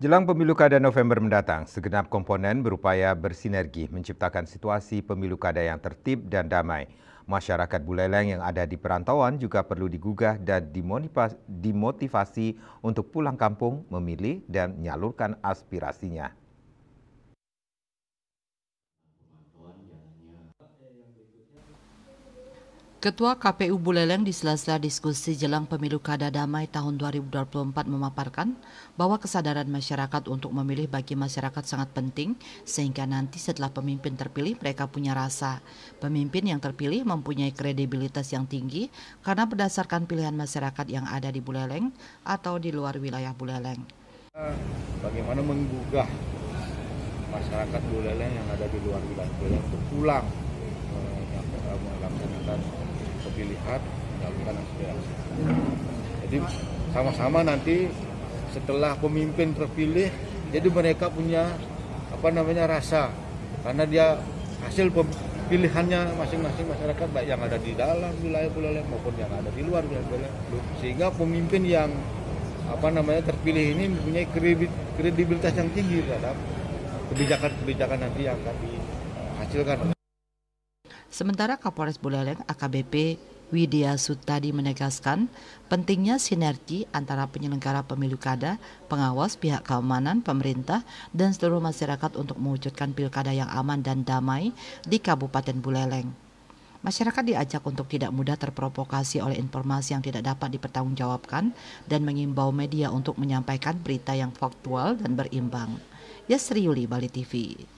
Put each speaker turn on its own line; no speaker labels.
Jelang pemilu kada November mendatang, segenap komponen berupaya bersinergi menciptakan situasi pemilu kada yang tertib dan damai. Masyarakat Buleleng yang ada di perantauan juga perlu digugah dan dimotivasi untuk pulang kampung, memilih, dan menyalurkan aspirasinya.
Ketua KPU Buleleng di sela-sela diskusi jelang pemilu kada damai tahun 2024 memaparkan bahwa kesadaran masyarakat untuk memilih bagi masyarakat sangat penting sehingga nanti setelah pemimpin terpilih mereka punya rasa. Pemimpin yang terpilih mempunyai kredibilitas yang tinggi karena berdasarkan pilihan masyarakat yang ada di Buleleng atau di luar wilayah Buleleng.
Bagaimana menggugah masyarakat Buleleng yang ada di luar wilayah Buleleng untuk pulang eh, eh, melaksanakan dilihat dilakukan aspirasi. Jadi sama-sama nanti setelah pemimpin terpilih, jadi mereka punya apa namanya rasa karena dia hasil pilihannya masing-masing masyarakat baik yang ada di dalam wilayah pulau Lembang maupun yang ada di luar wilayah pulau Lembang sehingga pemimpin yang apa namanya terpilih ini mempunyai kredibilitas yang tinggi terhadap kebijakan-kebijakan nanti yang akan dihasilkan.
Sementara Kapolres Buleleng AKBP Widya Sutadi menegaskan pentingnya sinergi antara penyelenggara pemilu kada, pengawas, pihak keamanan, pemerintah, dan seluruh masyarakat untuk mewujudkan pilkada yang aman dan damai di Kabupaten Buleleng. Masyarakat diajak untuk tidak mudah terprovokasi oleh informasi yang tidak dapat dipertanggungjawabkan dan mengimbau media untuk menyampaikan berita yang faktual dan berimbang. Yasriuli Bali TV